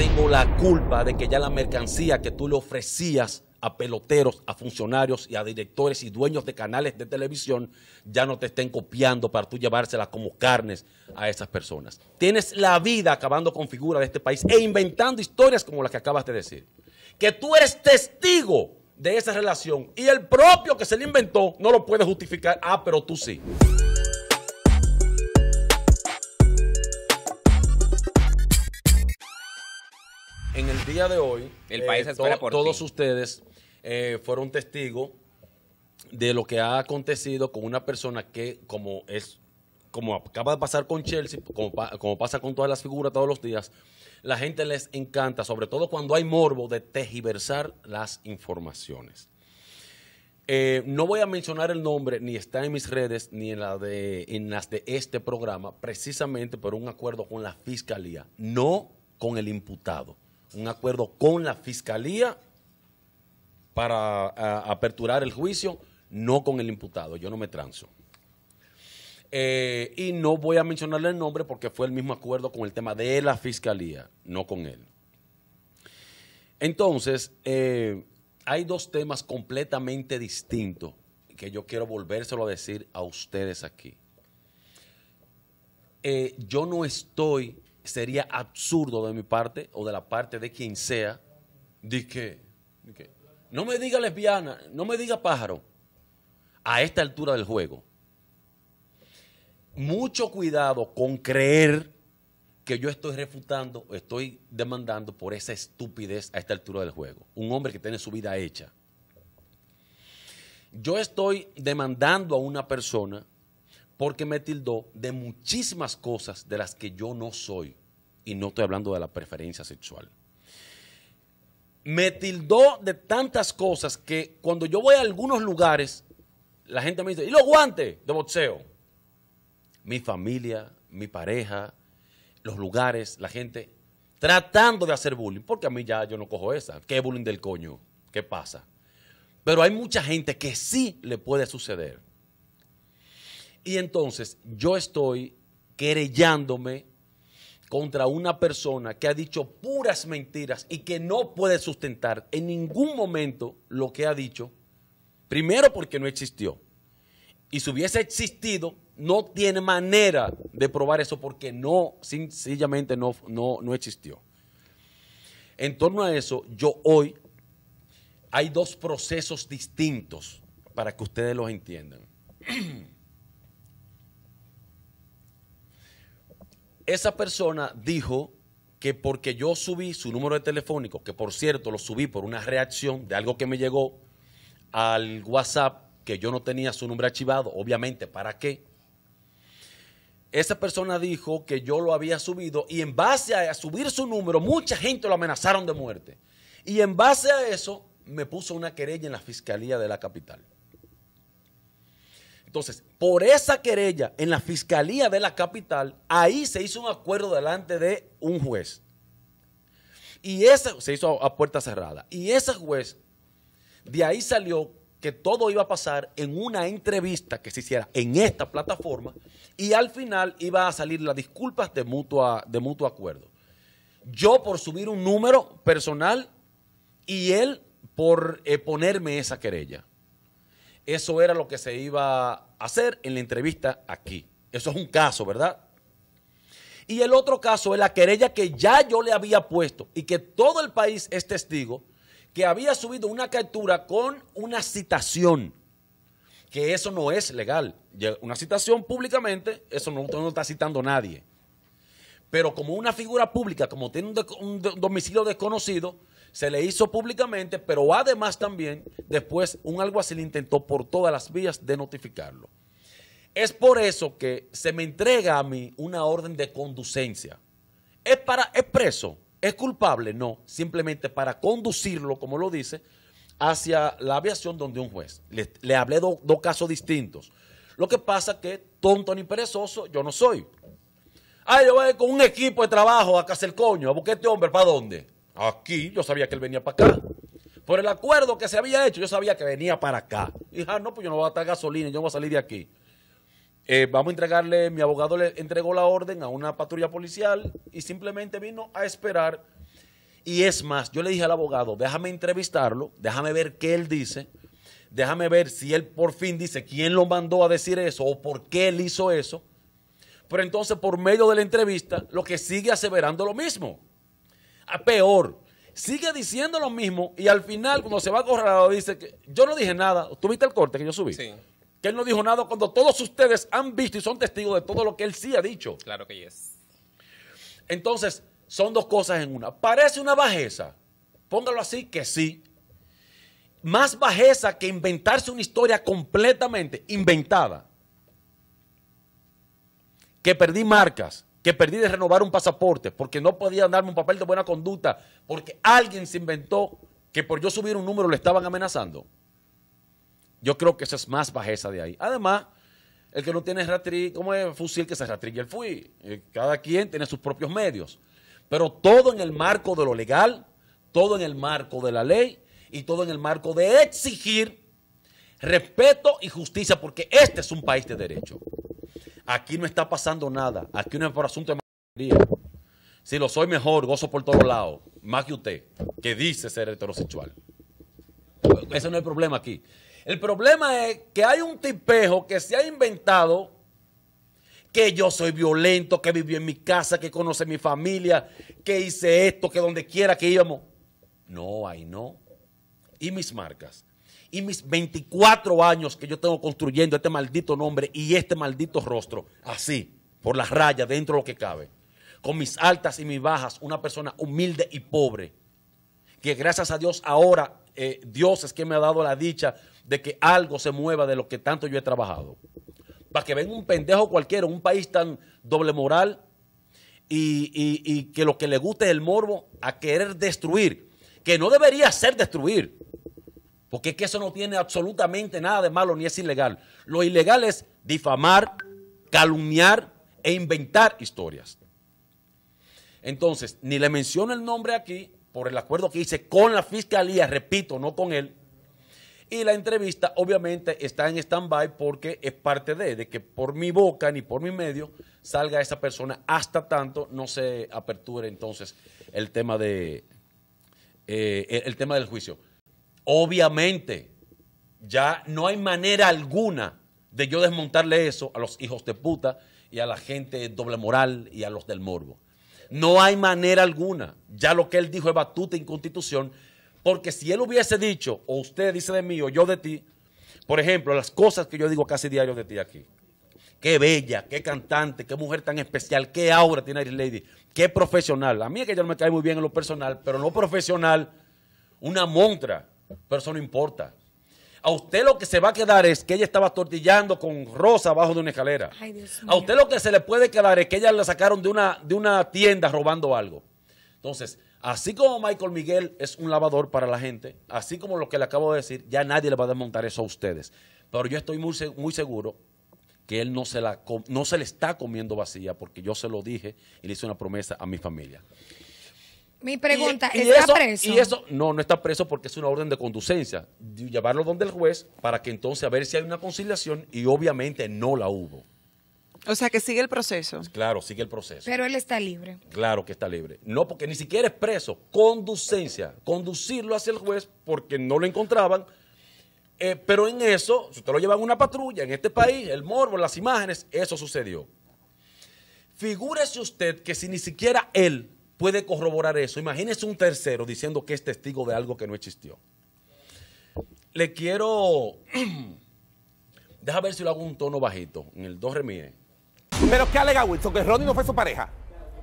tengo la culpa de que ya la mercancía que tú le ofrecías a peloteros, a funcionarios y a directores y dueños de canales de televisión ya no te estén copiando para tú llevárselas como carnes a esas personas. Tienes la vida acabando con figuras de este país e inventando historias como las que acabas de decir. Que tú eres testigo de esa relación y el propio que se le inventó no lo puede justificar. Ah, pero tú sí. en el día de hoy, el país eh, todos ustedes eh, fueron testigos de lo que ha acontecido con una persona que, como es, como acaba de pasar con Chelsea, como, pasa con todas las figuras todos los días, la gente les encanta, sobre todo cuando hay morbo, de tejiversar las informaciones. Eh, no voy a mencionar el nombre, ni está en mis redes, ni en, la de, en las de este programa, precisamente por un acuerdo con la fiscalía, no con el imputado un acuerdo con la fiscalía para eh, aperturar el juicio, no con el imputado. Yo no me transo. Eh, y no voy a mencionarle el nombre porque fue el mismo acuerdo con el tema de la fiscalía, no con él. Entonces, eh, hay dos temas completamente distintos que yo quiero volvérselo a decir a ustedes aquí. yo no estoy sería absurdo de mi parte o de la parte de quien sea, de no me diga lesbiana, no me diga pájaro a esta altura del juego. Mucho cuidado con creer que yo estoy refutando, estoy demandando por esa estupidez a esta altura del juego. Un hombre que tiene su vida hecha. Yo estoy demandando a una persona porque me tildó de muchísimas cosas de las que yo no soy y no estoy hablando de la preferencia sexual. Me tildó de tantas cosas que cuando yo voy a algunos lugares, la gente me dice, ¿y lo aguante de boxeo? Mi familia, mi pareja, los lugares, la gente, tratando de hacer bullying, porque a mí ya yo no cojo esa. ¿Qué bullying del coño? ¿Qué pasa? Pero hay mucha gente que sí le puede suceder. Y entonces yo estoy querellándome contra una persona que ha dicho puras mentiras y que no puede sustentar en ningún momento lo que ha dicho, primero porque no existió. Y si hubiese existido, no tiene manera de probar eso porque no, sencillamente no, no, no existió. En torno a eso, yo hoy hay dos procesos distintos para que ustedes los entiendan. Esa persona dijo que porque yo subí su número de telefónico, que por cierto lo subí por una reacción de algo que me llegó al WhatsApp, que yo no tenía su nombre archivado, obviamente, ¿para qué? Esa persona dijo que yo lo había subido y en base a subir su número, mucha gente lo amenazaron de muerte. Y en base a eso, me puso una querella en la Fiscalía de la Capital. Entonces, por esa querella en la Fiscalía de la Capital, ahí se hizo un acuerdo delante de un juez. Y ese se hizo a puerta cerrada. Y ese juez, de ahí salió que todo iba a pasar en una entrevista que se hiciera en esta plataforma y al final iba a salir las disculpas de, mutua, de mutuo acuerdo. Yo por subir un número personal y él por eh, ponerme esa querella eso era lo que se iba a hacer en la entrevista aquí. Eso es un caso, ¿verdad? Y el otro caso es la querella que ya yo le había puesto y que todo el país es testigo, que había subido una captura con una citación, que eso no es legal. Una citación públicamente, eso no, está citando nadie. Pero como una figura pública, como tiene un domicilio desconocido, se le hizo públicamente, pero además también después un alguacil intentó por todas las vías de notificarlo. Es por eso que se me entrega a mí una orden de conducencia. ¿Es, para, ¿Es preso? ¿Es culpable? No, simplemente para conducirlo, como lo dice, hacia la aviación donde un juez. Le, hablé dos casos distintos. Lo que pasa que tonto ni perezoso yo no soy. Ah, yo voy con un equipo de trabajo a casa el coño, a buscar este hombre, ¿para dónde? Aquí yo sabía que él venía para acá. Por el acuerdo que se había hecho, yo sabía que venía para acá. Dije, ah, no, pues yo no voy a estar gasolina, yo voy a salir de aquí. Eh, vamos a entregarle, mi abogado le entregó la orden a una patrulla policial y simplemente vino a esperar. Y es más, yo le dije al abogado, déjame entrevistarlo, déjame ver qué él dice, déjame ver si él por fin dice quién lo mandó a decir eso o por qué él hizo eso. Pero entonces, por medio de la entrevista, lo que sigue aseverando lo mismo peor. Sigue diciendo lo mismo y al final, cuando se va a dice que yo no dije nada. ¿Tuviste el corte que yo subí? Sí. Que él no dijo nada cuando todos ustedes han visto y son testigos de todo lo que él sí ha dicho. Claro que es. Entonces, son dos cosas en una. Parece una bajeza. Póngalo así que sí. Más bajeza que inventarse una historia completamente inventada. Que perdí marcas, que perdí de renovar un pasaporte porque no podían darme un papel de buena conducta porque alguien se inventó que por yo subir un número le estaban amenazando. Yo creo que esa es más bajeza de ahí. Además, el que no tiene ratri, ¿cómo es fusil que se y el fui? Eh, cada quien tiene sus propios medios. Pero todo en el marco de lo legal, todo en el marco de la ley y todo en el marco de exigir respeto y justicia, porque este es un país de derecho. Aquí no está pasando nada. Aquí no es por asunto de mayoría. Si lo soy mejor, gozo por todos lados. Más que usted, que dice ser heterosexual. Ese no es el problema aquí. El problema es que hay un tipejo que se ha inventado que yo soy violento, que vivió en mi casa, que conoce mi familia, que hice esto, que donde quiera que íbamos. No, ahí no. ¿Y mis marcas? y mis 24 años que yo tengo construyendo este maldito nombre y este maldito rostro, así, por las rayas, dentro de lo que cabe, con mis altas y mis bajas, una persona humilde y pobre, que gracias a Dios ahora eh, Dios es quien me ha dado la dicha de que algo se mueva de lo que tanto yo he trabajado. Para que venga un pendejo cualquiera, un país tan doble moral y, y que lo que le guste es el morbo a querer destruir, que no debería ser destruir, porque es que eso no tiene absolutamente nada de malo ni es ilegal. Lo ilegal es difamar, calumniar e inventar historias. Entonces, ni le menciono el nombre aquí por el acuerdo que hice con la fiscalía, repito, no con él. Y la entrevista obviamente está en stand-by porque es parte de, que por mi boca ni por mi medio salga esa persona hasta tanto no se aperture entonces el tema, de, eh, el tema del juicio. Obviamente, ya no hay manera alguna de yo desmontarle eso a los hijos de puta y a la gente doble moral y a los del morbo. No hay manera alguna. Ya lo que él dijo es batuta e inconstitución, porque si él hubiese dicho, o usted dice de mí o yo de ti, por ejemplo, las cosas que yo digo casi diario de ti aquí. Qué bella, qué cantante, qué mujer tan especial, qué aura tiene Iris Lady, qué profesional. A mí es que yo no me cae muy bien en lo personal, pero no profesional, una montra pero eso no importa. A usted lo que se va a quedar es que ella estaba tortillando con rosa abajo de una escalera. A usted lo que se le puede quedar es que ella la sacaron de una, de una tienda robando algo. Entonces, así como Michael Miguel es un lavador para la gente, así como lo que le acabo de decir, ya nadie le va a desmontar eso a ustedes. Pero yo estoy muy, muy seguro que él no se, la, no se le está comiendo vacía porque yo se lo dije y le hice una promesa a mi familia. Mi pregunta, ¿está preso? Y eso, no, no está preso porque es una orden de conducencia. Llevarlo donde el juez para que entonces a ver si hay una conciliación y obviamente no la hubo. O sea, que sigue el proceso. Claro, sigue el proceso. Pero él está libre. Claro que está libre. No, porque ni siquiera es preso. Conducencia. Conducirlo hacia el juez porque no lo encontraban. Eh, pero en eso, si usted lo lleva en una patrulla, en este país, el morbo, las imágenes, eso sucedió. Figúrese usted que si ni siquiera él puede corroborar eso. Imagínese un tercero diciendo que es testigo de algo que no existió. Le quiero. Deja ver si lo hago un tono bajito, en el 2 re mi. E. Pero qué alega Wilson, que Ronnie no fue su pareja.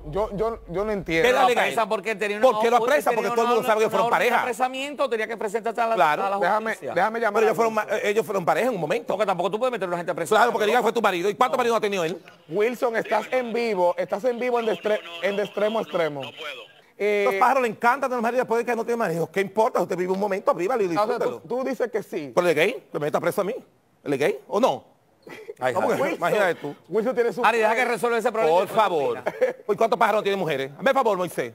Yo, yo, yo no entiendo. la Porque tenía una, ¿Por qué lo apresa? Porque todo el mundo sabe que fueron pareja. apresamiento tenía que presentarse a la, claro, a la déjame, déjame llamar. ellos fueron, eh, ellos fueron pareja en un momento. que tampoco tú puedes meter a la gente presa. Claro, porque diga fue tu marido. ¿Y cuántos no. ha tenido él? Wilson, estás en vivo. Estás en vivo en, de, en extremo a extremo. No puedo. Eh, los pájaros le encanta tener marido después de que no tiene marido. ¿Qué importa? Usted vive un momento, viva y ah, dice tú, dices que sí. ¿Pero el gay? ¿Me a preso a mí? ¿El gay o no? Ay, Wilson, imagínate tú. Wilson tiene su... Ari, deja que resuelva ese problema. Por favor. ¿Cuántos pájaros tiene mujeres? por favor, Moisés.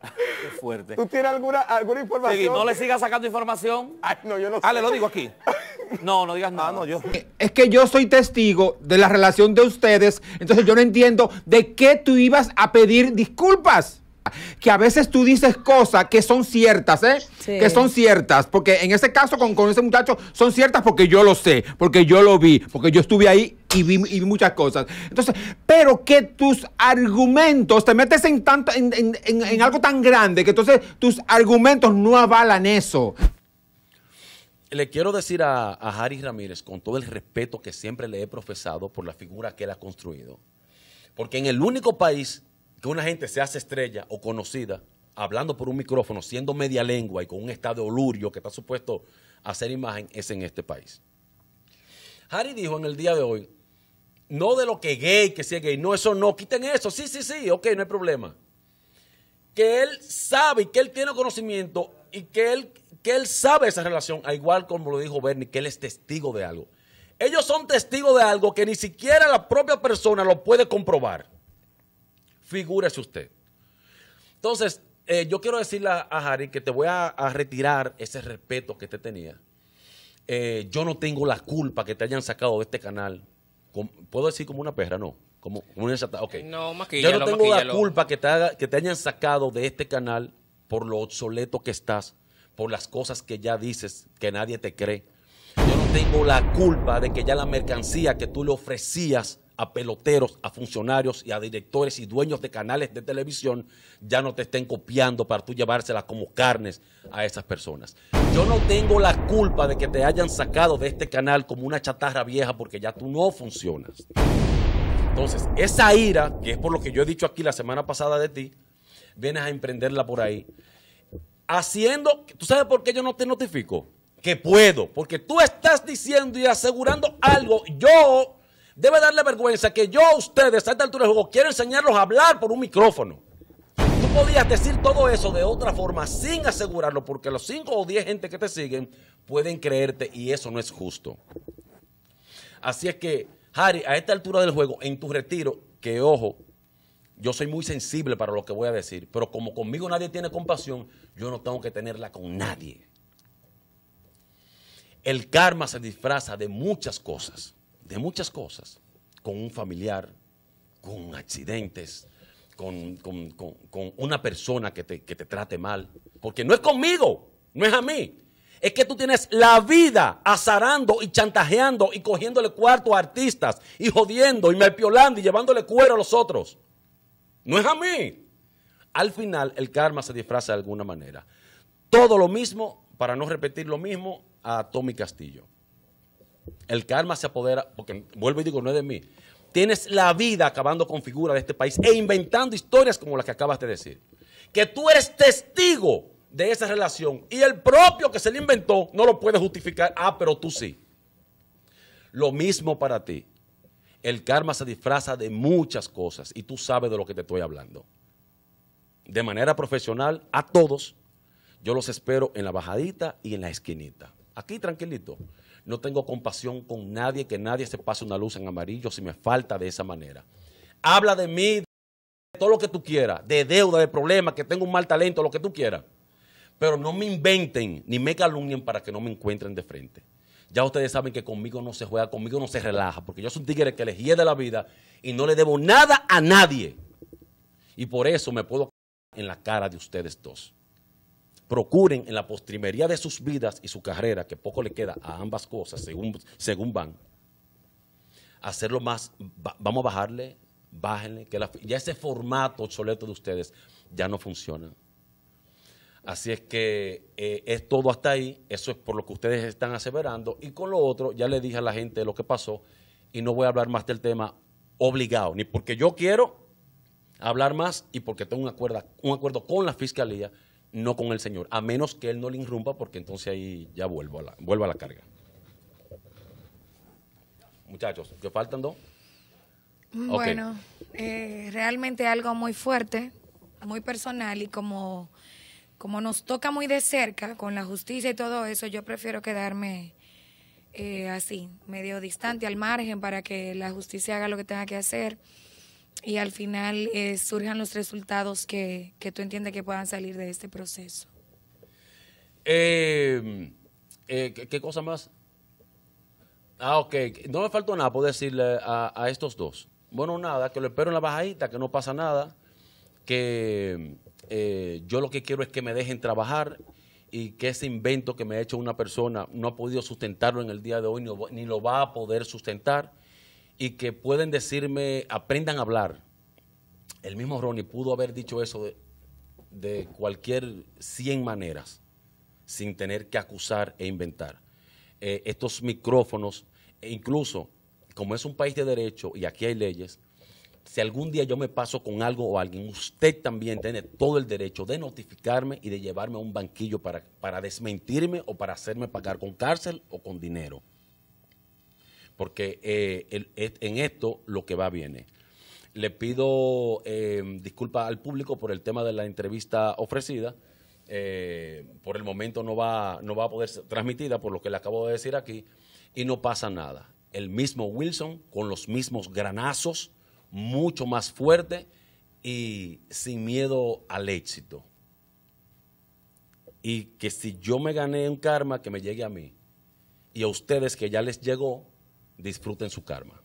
Qué fuerte. ¿Tú tienes alguna, alguna información? no le sigas sacando información. Ay, no, yo no ah, sé. Ale, lo digo aquí. No, no digas nada. Ah, no, yo. Es que yo soy testigo de la relación de ustedes, entonces yo no entiendo de qué tú ibas a pedir disculpas que a veces tú dices cosas que son ciertas, ¿eh? Que son ciertas, porque en ese caso con, ese muchacho son ciertas porque yo lo sé, porque yo lo vi, porque yo estuve ahí y vi, muchas cosas. Entonces, pero que tus argumentos, te metes en, tanto, en, algo tan grande que entonces tus argumentos no avalan eso. Le quiero decir a, a Ramírez, con todo el respeto que siempre le he profesado por la figura que él ha construido, porque en el único país que una gente se hace estrella o conocida hablando por un micrófono, siendo media lengua y con un estado de olurio que está supuesto a hacer imagen, es en este país. Harry dijo en el día de hoy, no de lo que gay, que sea gay, no, eso no, quiten eso, sí, sí, sí, ok, no hay problema. Que él sabe y que él tiene conocimiento y que él, que él sabe esa relación, al igual como lo dijo Bernie, que él es testigo de algo. Ellos son testigos de algo que ni siquiera la propia persona lo puede comprobar. Figúrese usted. Entonces, eh, yo quiero decirle a, Harry que te voy a, retirar ese respeto que te tenía. Eh, yo no tengo la culpa que te hayan sacado de este canal. ¿Puedo decir como una perra? No. Como, un una No, Okay. No, Yo no tengo la culpa que que te hayan sacado de este canal por lo obsoleto que estás, por las cosas que ya dices que nadie te cree. Yo no tengo la culpa de que ya la mercancía que tú le ofrecías a peloteros, a funcionarios y a directores y dueños de canales de televisión ya no te estén copiando para tú llevárselas como carnes a esas personas. Yo no tengo la culpa de que te hayan sacado de este canal como una chatarra vieja porque ya tú no funcionas. Entonces, esa ira, que es por lo que yo he dicho aquí la semana pasada de ti, vienes a emprenderla por ahí. Haciendo, ¿tú sabes por qué yo no te notifico? Que puedo, porque tú estás diciendo y asegurando algo. Yo Debe darle vergüenza que yo a ustedes a esta altura del juego quiero enseñarlos a hablar por un micrófono. Tú podías decir todo eso de otra forma sin asegurarlo, porque los 5 o 10 gente que te siguen pueden creerte y eso no es justo. Así es que, Harry, a esta altura del juego, en tu retiro, que ojo, yo soy muy sensible para lo que voy a decir, pero como conmigo nadie tiene compasión, yo no tengo que tenerla con nadie. El karma se disfraza de muchas cosas de muchas cosas, con un familiar, con accidentes, con, una persona que te, que te trate mal, porque no es conmigo, no es a mí. Es que tú tienes la vida azarando y chantajeando y cogiéndole cuarto a artistas y jodiendo y merpiolando y llevándole cuero a los otros. No es a mí. Al final el karma se disfraza de alguna manera. Todo lo mismo, para no repetir lo mismo, a Tommy Castillo. El karma se apodera, porque vuelvo y digo, no es de mí. Tienes la vida acabando con figuras de este país e inventando historias como las que acabas de decir. Que tú eres testigo de esa relación y el propio que se le inventó no lo puede justificar. Ah, pero tú sí. Lo mismo para ti. El karma se disfraza de muchas cosas y tú sabes de lo que te estoy hablando. De manera profesional, a todos, yo los espero en la bajadita y en la esquinita. Aquí tranquilito. No tengo compasión con nadie, que nadie se pase una luz en amarillo si me falta de esa manera. Habla de mí, de todo lo que tú quieras, de deuda, de problemas, que tengo un mal talento, lo que tú quieras. Pero no me inventen ni me calumnien para que no me encuentren de frente. Ya ustedes saben que conmigo no se juega, conmigo no se relaja, porque yo soy un tigre que elegí de la vida y no le debo nada a nadie. Y por eso me puedo en la cara de ustedes dos procuren en la postrimería de sus vidas y su carrera, que poco le queda a ambas cosas según, según van, hacerlo más, vamos a bajarle, bájenle, que ya ese formato obsoleto de ustedes ya no funciona. Así es que eh, es todo hasta ahí, eso es por lo que ustedes están aseverando. Y con lo otro, ya le dije a la gente lo que pasó y no voy a hablar más del tema obligado, ni porque yo quiero hablar más y porque tengo un un acuerdo con la fiscalía no con el Señor, a menos que Él no le irrumpa, porque entonces ahí ya vuelvo a la, a la carga. Muchachos, ¿qué faltan dos? Mm, bueno, eh, realmente algo muy fuerte, muy personal y como, como nos toca muy de cerca con la justicia y todo eso, yo prefiero quedarme eh, así, medio distante, al margen, para que la justicia haga lo que tenga que hacer y al final eh, surjan los resultados que, que tú entiendes que puedan salir de este proceso. Eh, eh, ¿qué, cosa más? Ah, ok. No me faltó nada por decirle a, estos dos. Bueno, nada, que lo espero en la bajadita, que no pasa nada, que yo lo que quiero es que me dejen trabajar y que ese invento que me ha hecho una persona no ha podido sustentarlo en el día de hoy ni lo va a poder sustentar y que pueden decirme, aprendan a hablar. El mismo Ronnie pudo haber dicho eso de, cualquier cien maneras, sin tener que acusar e inventar. Eh, estos micrófonos, e incluso como es un país de derecho y aquí hay leyes, si algún día yo me paso con algo o alguien, usted también tiene todo el derecho de notificarme y de llevarme a un banquillo para desmentirme o para hacerme pagar con cárcel o con dinero porque eh, en esto lo que va viene. Le pido eh, disculpas al público por el tema de la entrevista ofrecida. Eh, por el momento no va, no va a poder ser transmitida por lo que le acabo de decir aquí y no pasa nada. El mismo Wilson con los mismos granazos, mucho más fuerte y sin miedo al éxito. Y que si yo me gané un karma, que me llegue a mí. Y a ustedes que ya les llegó, disfruten su karma.